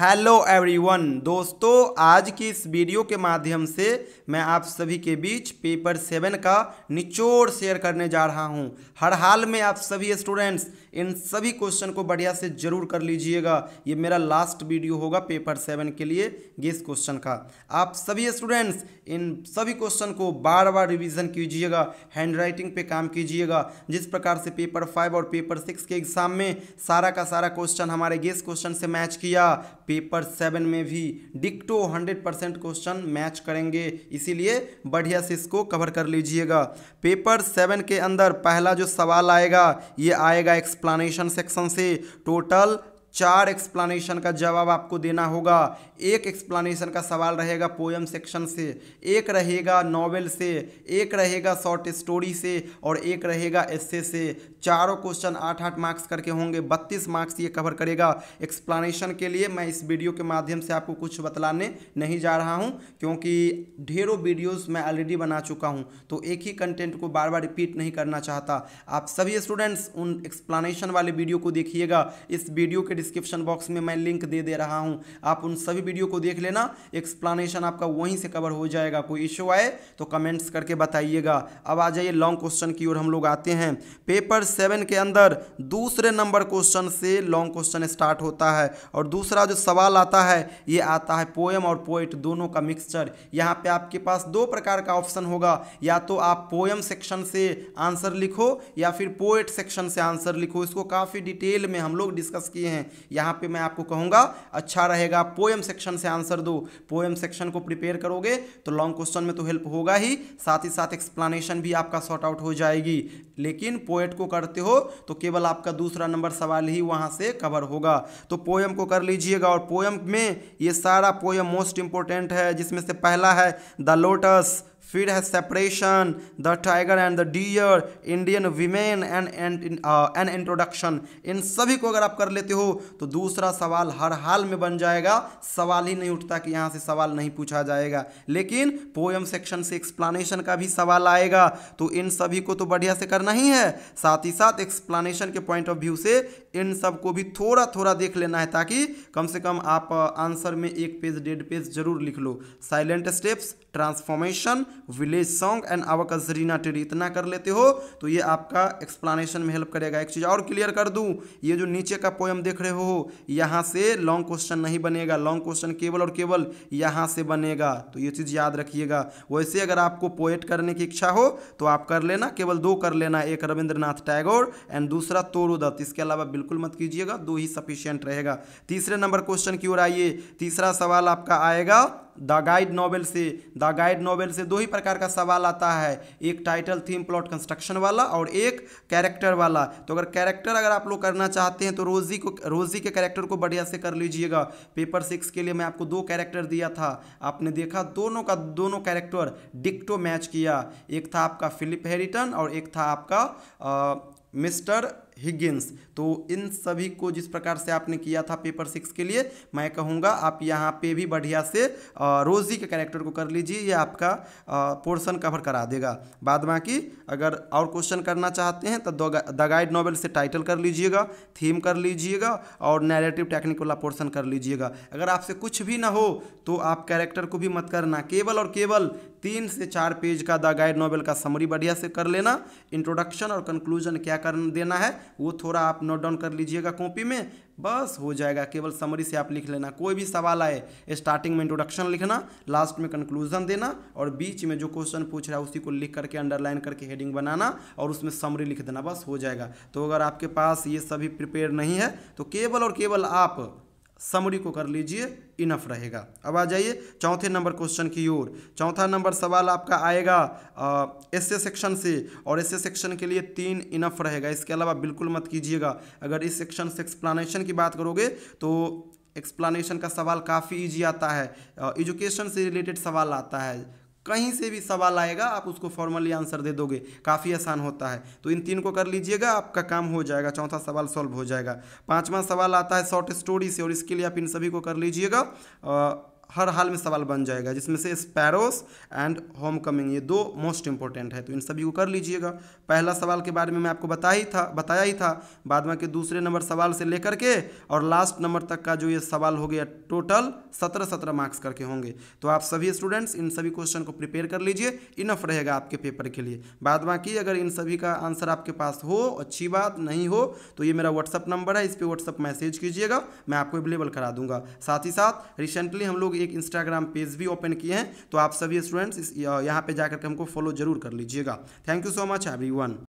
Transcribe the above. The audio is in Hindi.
हेलो एवरीवन दोस्तों आज की इस वीडियो के माध्यम से मैं आप सभी के बीच पेपर सेवन का निचोड़ शेयर करने जा रहा हूं हर हाल में आप सभी स्टूडेंट्स इन सभी क्वेश्चन को बढ़िया से जरूर कर लीजिएगा ये मेरा लास्ट वीडियो होगा पेपर सेवन के लिए गेस क्वेश्चन का आप सभी स्टूडेंट्स इन सभी क्वेश्चन को बार बार रिविज़न कीजिएगा हैंड राइटिंग पे काम कीजिएगा जिस प्रकार से पेपर फाइव और पेपर सिक्स के एग्ज़ाम में सारा का सारा क्वेश्चन हमारे गेस क्वेश्चन से मैच किया पेपर सेवन में भी डिक्टो हंड्रेड परसेंट क्वेश्चन मैच करेंगे इसीलिए बढ़िया से इसको कवर कर लीजिएगा पेपर सेवन के अंदर पहला जो सवाल आएगा ये आएगा एक्सप्लानेशन सेक्शन से टोटल चार एक्सप्लानेशन का जवाब आपको देना होगा एक एक्सप्लानेशन का सवाल रहेगा पोएम सेक्शन से एक रहेगा नॉवेल से एक रहेगा शॉर्ट स्टोरी से और एक रहेगा एस्से से चारों क्वेश्चन आठ आठ मार्क्स करके होंगे बत्तीस मार्क्स ये कवर करेगा एक्सप्लानेशन के लिए मैं इस वीडियो के माध्यम से आपको कुछ बतलाने नहीं जा रहा हूँ क्योंकि ढेरों वीडियोज़ मैं ऑलरेडी बना चुका हूँ तो एक ही कंटेंट को बार बार रिपीट नहीं करना चाहता आप सभी स्टूडेंट्स उन एक्सप्लानेशन वाले वीडियो को देखिएगा इस वीडियो के डिस्क्रिप्शन बॉक्स में मैं लिंक दे दे रहा हूँ आप उन सभी वीडियो को देख लेना एक्सप्लानेशन आपका वहीं से कवर हो जाएगा कोई इश्यू आए तो कमेंट्स करके बताइएगा अब आ जाइए लॉन्ग क्वेश्चन की ओर हम लोग आते हैं पेपर सेवन के अंदर दूसरे नंबर क्वेश्चन से लॉन्ग क्वेश्चन स्टार्ट होता है और दूसरा जो सवाल आता है ये आता है पोएम और पोइट दोनों का मिक्सचर यहाँ पे आपके पास दो प्रकार का ऑप्शन होगा या तो आप पोएम सेक्शन से आंसर लिखो या फिर पोएट सेक्शन से आंसर लिखो इसको काफ़ी डिटेल में हम लोग डिस्कस किए हैं यहाँ पे मैं आपको कहूँगा अच्छा रहेगा पोएम सेक्शन से आंसर दो पोएम सेक्शन को प्रिपेयर करोगे तो लॉन्ग क्वेश्चन में तो हेल्प होगा ही साथ ही साथ एक्सप्लानेशन भी आपका शॉर्ट आउट हो जाएगी लेकिन पोएट को करते हो तो केवल आपका दूसरा नंबर सवाल ही वहाँ से कवर होगा तो पोएम को कर लीजिएगा और पोएम में ये सारा पोएम मोस्ट इंपॉर्टेंट है जिसमें से पहला है द लोटस फिर है separation the tiger and the deer Indian women and and an introduction इन सभी को अगर आप कर लेते हो तो दूसरा सवाल हर हाल में बन जाएगा सवाल ही नहीं उठता कि यहाँ से सवाल नहीं पूछा जाएगा लेकिन पोएम सेक्शन से एक्सप्लानेशन का भी सवाल आएगा तो इन सभी को तो बढ़िया से करना ही है साथ ही साथ एक्सप्लानेशन के पॉइंट ऑफ व्यू से इन सब को भी थोड़ा थोड़ा देख लेना है ताकि कम से कम आप आंसर uh, में एक पेज डेढ़ पेज जरूर लिख लो silent steps transformation village song and आवा कजरीना टेरी इतना कर लेते हो तो ये आपका एक्सप्लानेशन में हेल्प करेगा एक चीज़ और क्लियर कर दूँ ये जो नीचे का पोएम देख रहे हो यहाँ से लॉन्ग क्वेश्चन नहीं बनेगा लॉन्ग क्वेश्चन केवल और केवल यहाँ से बनेगा तो ये चीज़ याद रखिएगा वैसे अगर आपको पोएट करने की इच्छा हो तो आप कर लेना केवल दो कर लेना एक रविंद्रनाथ टैगोर एंड दूसरा दत्त इसके अलावा बिल्कुल मत कीजिएगा दो ही सफिशियंट रहेगा तीसरे नंबर क्वेश्चन की ओर आइए तीसरा सवाल आपका आएगा द गाइड नॉवेल से द गाइड नॉवेल से दो ही प्रकार का सवाल आता है एक टाइटल थीम प्लॉट कंस्ट्रक्शन वाला और एक कैरेक्टर वाला तो अगर कैरेक्टर अगर आप लोग करना चाहते हैं तो रोजी को रोजी के कैरेक्टर को बढ़िया से कर लीजिएगा पेपर सिक्स के लिए मैं आपको दो कैरेक्टर दिया था आपने देखा दोनों का दोनों कैरेक्टर डिक्टो मैच किया एक था आपका फिलिप हेरिटन और एक था आपका आ, मिस्टर हिगिन्स तो इन सभी को जिस प्रकार से आपने किया था पेपर सिक्स के लिए मैं कहूँगा आप यहाँ पे भी बढ़िया से रोजी के कैरेक्टर को कर लीजिए ये आपका पोर्सन कवर करा देगा बाद बाकी अगर और क्वेश्चन करना चाहते हैं तो द गाइड नॉवल से टाइटल कर लीजिएगा थीम कर लीजिएगा और नैरेटिव टेक्निक वाला पोर्सन कर लीजिएगा अगर आपसे कुछ भी ना हो तो आप कैरेक्टर को भी मत करना केवल और केवल तीन से चार पेज का द गाइड नॉवल का समरी बढ़िया से कर लेना इंट्रोडक्शन और कंक्लूजन क्या कर देना है वो थोड़ा आप नोट डाउन कर लीजिएगा कॉपी में बस हो जाएगा केवल समरी से आप लिख लेना कोई भी सवाल आए स्टार्टिंग में इंट्रोडक्शन लिखना लास्ट में कंक्लूजन देना और बीच में जो क्वेश्चन पूछ रहा है उसी को लिख करके अंडरलाइन करके हेडिंग बनाना और उसमें समरी लिख देना बस हो जाएगा तो अगर आपके पास ये सभी प्रिपेयर नहीं है तो केवल और केवल आप समरी को कर लीजिए इनफ रहेगा अब आ जाइए चौथे नंबर क्वेश्चन की ओर चौथा नंबर सवाल आपका आएगा एस ए सेक्शन से और एस ए सेक्शन के लिए तीन इनफ रहेगा इसके अलावा बिल्कुल मत कीजिएगा अगर इस सेक्शन से एक्सप्लानेशन की बात करोगे तो एक्सप्लानेशन का सवाल काफ़ी ईजी आता है एजुकेशन से रिलेटेड सवाल आता है कहीं से भी सवाल आएगा आप उसको फॉर्मली आंसर दे दोगे काफ़ी आसान होता है तो इन तीन को कर लीजिएगा आपका काम हो जाएगा चौथा सवाल सॉल्व हो जाएगा पाँचवा सवाल आता है शॉर्ट स्टोरी से और इसके लिए आप इन सभी को कर लीजिएगा हर हाल में सवाल बन जाएगा जिसमें से स्पैरोस एंड होमकमिंग ये दो मोस्ट इंपॉर्टेंट है तो इन सभी को कर लीजिएगा पहला सवाल के बारे में मैं आपको बता ही था बताया ही था बाद में के दूसरे नंबर सवाल से लेकर के और लास्ट नंबर तक का जो ये सवाल हो गया टोटल सत्रह सत्रह मार्क्स करके होंगे तो आप सभी स्टूडेंट्स इन सभी क्वेश्चन को प्रिपेयर कर लीजिए इनफ रहेगा आपके पेपर के लिए बाद बाकी अगर इन सभी का आंसर आपके पास हो अच्छी बात नहीं हो तो ये मेरा व्हाट्सअप नंबर है इस पर व्हाट्सअप मैसेज कीजिएगा मैं आपको अवेलेबल करा दूंगा साथ ही साथ रिसेंटली हम लोग एक इंस्टाग्राम पेज भी ओपन किए हैं तो आप सभी स्टूडेंट्स यहाँ पे जाकर के हमको फॉलो जरूर कर लीजिएगा thank you so much every